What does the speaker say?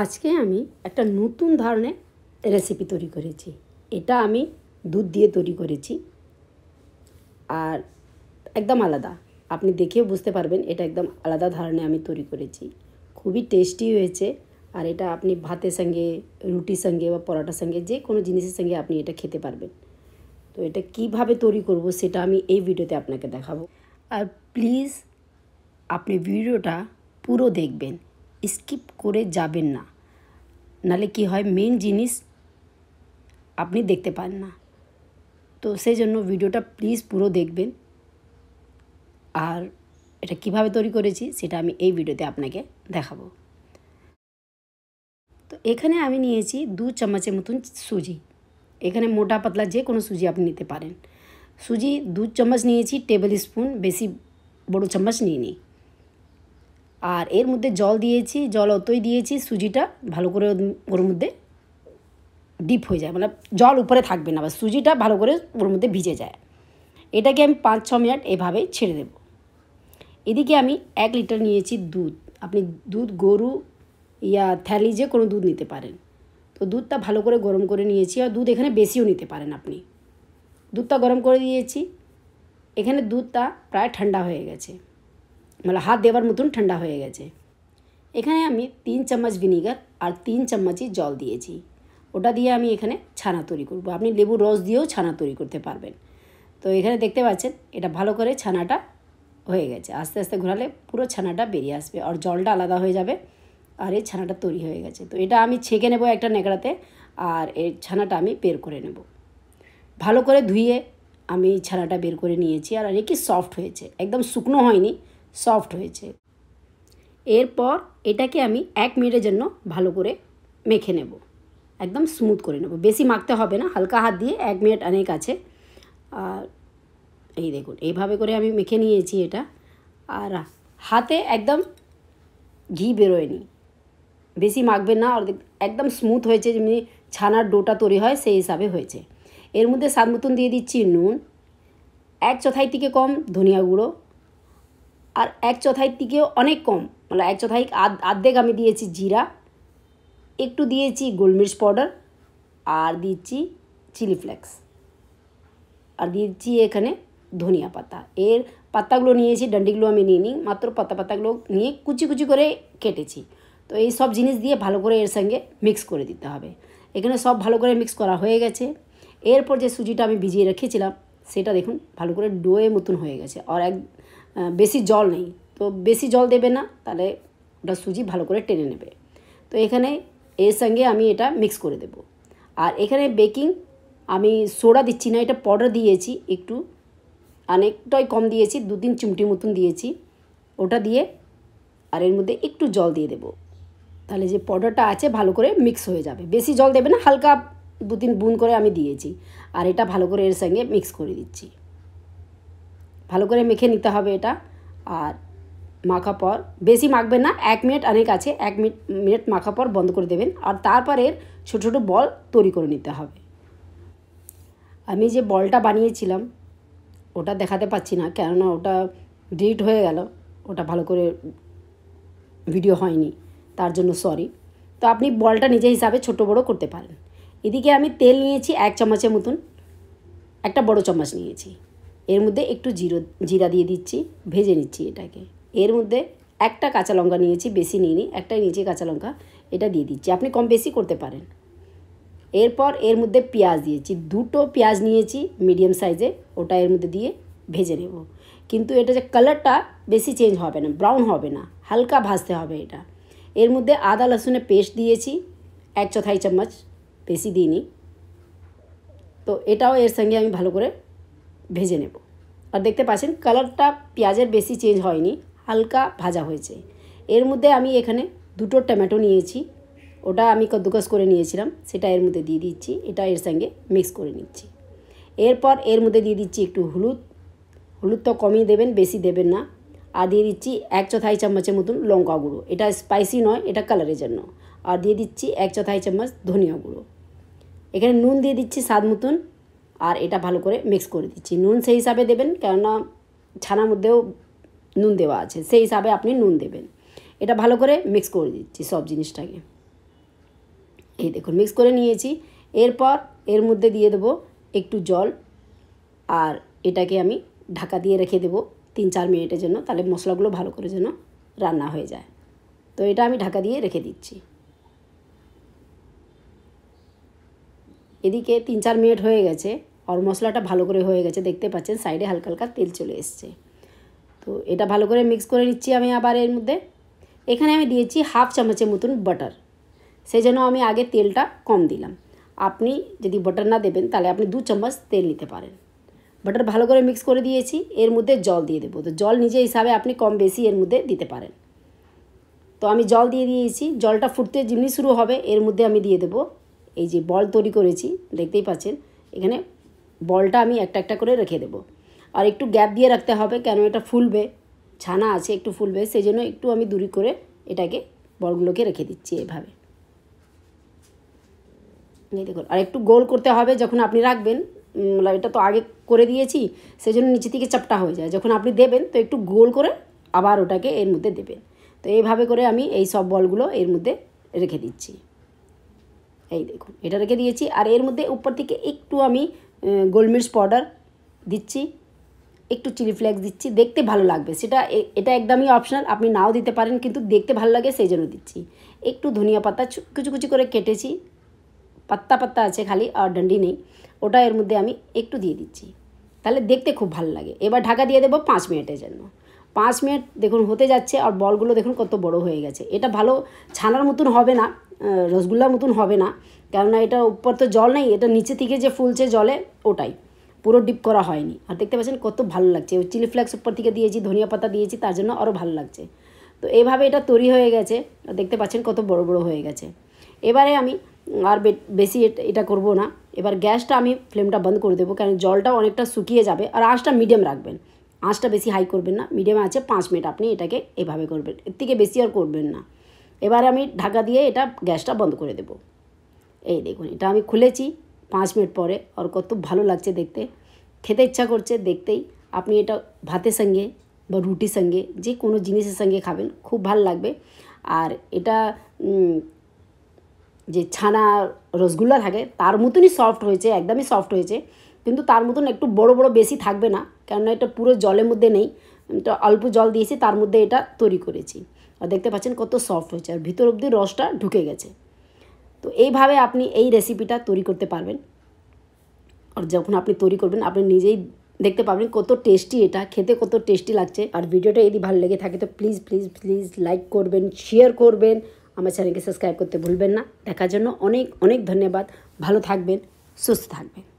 আজকে আমি একটা নতুন ধরনের রেসিপি তৈরি করেছি এটা আমি দুধ দিয়ে তৈরি করেছি আর একদম আলাদা আপনি দেখে বুঝতে পারবেন এটা একদম আলাদা ধরনের আমি তৈরি করেছি খুবই টেস্টি হয়েছে আর এটা আপনি ভাতের সঙ্গে রুটির সঙ্গে বা পরোটার সঙ্গে যে কোনো জিনিসের সঙ্গে আপনি এটা খেতে পারবেন তো এটা কিভাবে তৈরি করব সেটা আমি এই ভিডিওতে আপনাকে দেখাবো আর প্লিজ আপনি ভিডিওটা পুরো দেখবেন স্কিপ করে যাবেন না নালে কি হয় মেন জিনিস আপনি দেখতে পান না তো সেই জন্য ভিডিওটা প্লিজ পুরো দেখবেন আর এটা কিভাবে তৈরি করেছি সেটা আমি এই ভিডিওতে আপনাকে দেখাবো তো এখানে আমি নিয়েছি দু চামচের মতন সুজি এখানে মোটা পাতলা যে কোনো সুজি আপনি নিতে পারেন সুজি দু চামচ নিয়েছি টেবিল স্পুন বেশি বড় চামচ নিয়ে নিই আর এর মধ্যে জল দিয়েছি জল অতই দিয়েছি সুজিটা ভালো করে ওর মধ্যে ডিপ হয়ে যায় মানে জল উপরে থাকবে না বা সুজিটা ভালো করে ওর মধ্যে ভিজে যায় এটাকে আমি পাঁচ ছ মিনিট এভাবেই ছেড়ে দেব এদিকে আমি এক লিটার নিয়েছি দুধ আপনি দুধ গরু ইয়া থ্যালি যে কোনো দুধ নিতে পারেন তো দুধটা ভালো করে গরম করে নিয়েছি আর দুধ এখানে বেশিও নিতে পারেন আপনি দুধটা গরম করে দিয়েছি এখানে দুধটা প্রায় ঠান্ডা হয়ে গেছে মানে হাত দেওয়ার মতন ঠান্ডা হয়ে গেছে এখানে আমি তিন চামচ ভিনিগার আর তিন চামচই জল দিয়েছি ওটা দিয়ে আমি এখানে ছানা তৈরি করব আপনি লেবুর রস দিয়েও ছানা তৈরি করতে পারবেন তো এখানে দেখতে পাচ্ছেন এটা ভালো করে ছানাটা হয়ে গেছে আস্তে আস্তে ঘোরালে পুরো ছানাটা বেরিয়ে আসবে আর জলটা আলাদা হয়ে যাবে আর এই ছানাটা তৈরি হয়ে গেছে তো এটা আমি ছেঁকে নেব একটা নেকড়াতে আর এই ছানাটা আমি বের করে নেব ভালো করে ধুয়ে আমি ছানাটা বের করে নিয়েছি আর কি সফট হয়েছে একদম শুকনো হয়নি সফট হয়েছে এরপর এটাকে আমি এক মিনিটের জন্য ভালো করে মেখে নেব একদম স্মুথ করে নেব বেশি মাখতে হবে না হালকা হাত দিয়ে এক মিনিট অনেক আছে আর এই দেখুন এইভাবে করে আমি মেখে নিয়েছি এটা আর হাতে একদম ঘি বেরোয়নি বেশি মাখবে না আর একদম স্মুথ হয়েছে যেমনি ছানার ডোটা তৈরি হয় সেই হিসাবে হয়েছে এর মধ্যে স্বাদ মতন দিয়ে দিচ্ছি নুন এক চথাই থেকে কম ধনিয়া গুঁড়ো আর এক চথাইর থেকেও অনেক কম মানে এক চথাই আর্ধেক আমি দিয়েছি জিরা একটু দিয়েছি গোলমির্চ পাউডার আর দিচ্ছি চিলি ফ্লেক্স আর দিয়েছি এখানে ধনিয়া পাতা এর পাতাগুলো নিয়েছি ডান্ডিগুলো আমি নিয়ে নিই মাত্র পাতা পাতাগুলো নিয়ে কুচি কুচি করে কেটেছি তো এই সব জিনিস দিয়ে ভালো করে এর সঙ্গে মিক্স করে দিতে হবে এখানে সব ভালো করে মিক্স করা হয়ে গেছে এরপর যে সুজিটা আমি ভিজিয়ে রেখেছিলাম সেটা দেখুন ভালো করে ডোয়ে মতন হয়ে গেছে আর এক বেশি জল নেই তো বেশি জল দেবে না তাহলে ওটা সুজি ভালো করে টেনে নেবে তো এখানে এর সঙ্গে আমি এটা মিক্স করে দেব আর এখানে বেকিং আমি সোডা দিচ্ছি না এটা পাউডার দিয়েছি একটু অনেকটাই কম দিয়েছি দু তিন চিমটি মতন দিয়েছি ওটা দিয়ে আর এর মধ্যে একটু জল দিয়ে দেব তাহলে যে পাউডারটা আছে ভালো করে মিক্স হয়ে যাবে বেশি জল দেবে না হালকা দু তিন বুন করে আমি দিয়েছি আর এটা ভালো করে এর সঙ্গে মিক্স করে দিচ্ছি ভালো করে মেখে নিতে হবে এটা আর মাখা পর বেশি মাখবেন না এক মিনিট অনেক আছে এক মিনিট মিনিট মাখা পর বন্ধ করে দেবেন আর তারপরে ছোটো ছোটো বল তৈরি করে নিতে হবে আমি যে বলটা বানিয়েছিলাম ওটা দেখাতে পাচ্ছি না কেননা ওটা ডিলিট হয়ে গেল ওটা ভালো করে ভিডিও হয়নি তার জন্য সরি তো আপনি বলটা নিজে হিসাবে ছোট বড় করতে পারেন এদিকে আমি তেল নিয়েছি এক চামচের মতন একটা বড় চামচ নিয়েছি এর মধ্যে একটু জিরো জিরা দিয়ে দিচ্ছি ভেজে নিচ্ছি এটাকে এর মধ্যে একটা কাঁচা লঙ্কা নিয়েছি বেশি নিইনি একটাই নিয়েছি কাঁচা লঙ্কা এটা দিয়ে দিচ্ছি আপনি কম বেশি করতে পারেন এরপর এর মধ্যে পেঁয়াজ দিয়েছি দুটো পেঁয়াজ নিয়েছি মিডিয়াম সাইজে ওটা এর মধ্যে দিয়ে ভেজে নেব কিন্তু এটা যে কালারটা বেশি চেঞ্জ হবে না ব্রাউন হবে না হালকা ভাজতে হবে এটা এর মধ্যে আদা লসুনের পেস্ট দিয়েছি এক চথাই চামচ বেশি দিইনি তো এটাও এর সঙ্গে আমি ভালো করে ভেজে নেব আর দেখতে পাচ্ছেন কালারটা পেঁয়াজের বেশি চেঞ্জ হয়নি হালকা ভাজা হয়েছে এর মধ্যে আমি এখানে দুটো টমেটো নিয়েছি ওটা আমি কদ্দুকস করে নিয়েছিলাম সেটা এর মধ্যে দিয়ে দিচ্ছি এটা এর সঙ্গে মিক্স করে নিচ্ছি এরপর এর মধ্যে দিয়ে দিচ্ছি একটু হলুদ হলুদ তো কমই দেবেন বেশি দেবেন না আর দিয়ে দিচ্ছি এক চথাই চামচের মতন লঙ্কা গুঁড়ো এটা স্পাইসি নয় এটা কালারের জন্য আর দিয়ে দিচ্ছি এক চথাই চামচ ধনিয়া গুঁড়ো এখানে নুন দিয়ে দিচ্ছি স্বাদ মতন আর এটা ভালো করে মিক্স করে দিচ্ছি নুন সেই হিসাবে দেবেন কেননা ছানার মধ্যেও নুন দেওয়া আছে সেই হিসাবে আপনি নুন দেবেন এটা ভালো করে মিক্স করে দিচ্ছি সব জিনিসটাকে এই দেখুন মিক্স করে নিয়েছি এরপর এর মধ্যে দিয়ে দেবো একটু জল আর এটাকে আমি ঢাকা দিয়ে রেখে দেবো তিন চার মিনিটের জন্য তাহলে মশলাগুলো ভালো করে যেন রান্না হয়ে যায় তো এটা আমি ঢাকা দিয়ে রেখে দিচ্ছি এদিকে তিন চার মিনিট হয়ে গেছে আর মশলাটা ভালো করে হয়ে গেছে দেখতে পাচ্ছেন সাইডে হালকা হালকা তেল চলে এসছে তো এটা ভালো করে মিক্স করে নিচ্ছি আমি আবার এর মধ্যে এখানে আমি দিয়েছি হাফ চামচের মতন বাটার সেই জন্য আমি আগে তেলটা কম দিলাম আপনি যদি বাটার না দেবেন তাহলে আপনি দু চামচ তেল নিতে পারেন বাটার ভালো করে মিক্স করে দিয়েছি এর মধ্যে জল দিয়ে দেবো তো জল নিজে হিসাবে আপনি কম বেশি এর মধ্যে দিতে পারেন তো আমি জল দিয়ে দিয়েছি জলটা ফুটতে যেমনি শুরু হবে এর মধ্যে আমি দিয়ে দেবো এই যে বল তৈরি করেছি দেখতেই পাচ্ছেন এখানে বলটা আমি একটা একটা করে রেখে দেবো আর একটু গ্যাপ দিয়ে রাখতে হবে কেন এটা ফুলবে ছানা আছে একটু ফুলবে সেই জন্য একটু আমি দূরি করে এটাকে বলগুলোকে রেখে দিচ্ছি এভাবে দেখুন আর একটু গোল করতে হবে যখন আপনি রাখবেন এটা তো আগে করে দিয়েছি সেই জন্য নিচে থেকে চাপটা হয়ে যায় যখন আপনি দেবেন তো একটু গোল করে আবার ওটাকে এর মধ্যে দেবেন তো এইভাবে করে আমি এই সব বলগুলো এর মধ্যে রেখে দিচ্ছি এই দেখুন এটা রেখে দিয়েছি আর এর মধ্যে উপর থেকে একটু আমি গোলমির্চ পাউডার দিচ্ছি একটু চিলি ফ্লেক্স দিচ্ছি দেখতে ভালো লাগবে সেটা এটা একদমই অপশনাল আপনি নাও দিতে পারেন কিন্তু দেখতে ভালো লাগে সেই জন্য দিচ্ছি একটু ধনিয়া পাতা কুচি কুচি করে কেটেছি পাত্তা পাত্তা আছে খালি আর ডান্ডি নেই ওটা এর মধ্যে আমি একটু দিয়ে দিচ্ছি তাহলে দেখতে খুব ভালো লাগে এবার ঢাকা দিয়ে দেবো পাঁচ মিনিটের জন্য পাঁচ মিনিট দেখুন হতে যাচ্ছে আর বলগুলো দেখুন কত বড় হয়ে গেছে এটা ভালো ছানার মতন হবে না রসগোল্লার মতন হবে না কেননা এটা উপর তো জল নেই এটা নিচে থেকে যে ফুলছে জলে ওটাই পুরো ডিপ করা হয়নি আর দেখতে পাচ্ছেন কত ভালো লাগছে ওই চিলি ফ্লেক্স উপর থেকে দিয়েছি ধনিয়া পাতা দিয়েছি তার জন্য আরও ভালো লাগছে তো এইভাবে এটা তৈরি হয়ে গেছে আর দেখতে পাচ্ছেন কত বড় বড় হয়ে গেছে এবারে আমি আর বেশি এটা করব না এবার গ্যাসটা আমি ফ্লেমটা বন্ধ করে দেবো কারণ জলটা অনেকটা শুকিয়ে যাবে আর আঁচটা মিডিয়াম রাখবেন আঁচটা বেশি হাই করবেন না মিডিয়াম আছে পাঁচ মিনিট আপনি এটাকে এভাবে করবেন এর থেকে বেশি আর করবেন না এবারে আমি ঢাকা দিয়ে এটা গ্যাসটা বন্ধ করে দেবো এই দেখুন এটা আমি খুলেছি পাঁচ মিনিট পরে আর কত ভালো লাগছে দেখতে খেতে ইচ্ছা করছে দেখতেই আপনি এটা ভাতের সঙ্গে বা রুটির সঙ্গে যে কোনো জিনিসের সঙ্গে খাবেন খুব ভাল লাগবে আর এটা যে ছানা রসগুল্লা থাকে তার মতনই সফট হয়েছে একদমই সফট হয়েছে কিন্তু তার মতন একটু বড় বড় বেশি থাকবে না কেননা এটা পুরো জলের মধ্যে নেই এটা অল্প জল দিয়েছি তার মধ্যে এটা তৈরি করেছি আর দেখতে পাচ্ছেন কত সফট হয়েছে আর ভিতর অব্দি রসটা ঢুকে গেছে তো এইভাবে আপনি এই রেসিপিটা তৈরি করতে পারবেন আর যখন আপনি তৈরি করবেন আপনি নিজেই দেখতে পাবেন কত টেস্টি এটা খেতে কত টেস্টি লাগছে আর ভিডিওটা যদি ভালো লেগে থাকে তো প্লিজ প্লিজ প্লিজ লাইক করবেন শেয়ার করবেন আমার চ্যানেলকে সাবস্ক্রাইব করতে ভুলবেন না দেখার জন্য অনেক অনেক ধন্যবাদ ভালো থাকবেন সুস্থ থাকবেন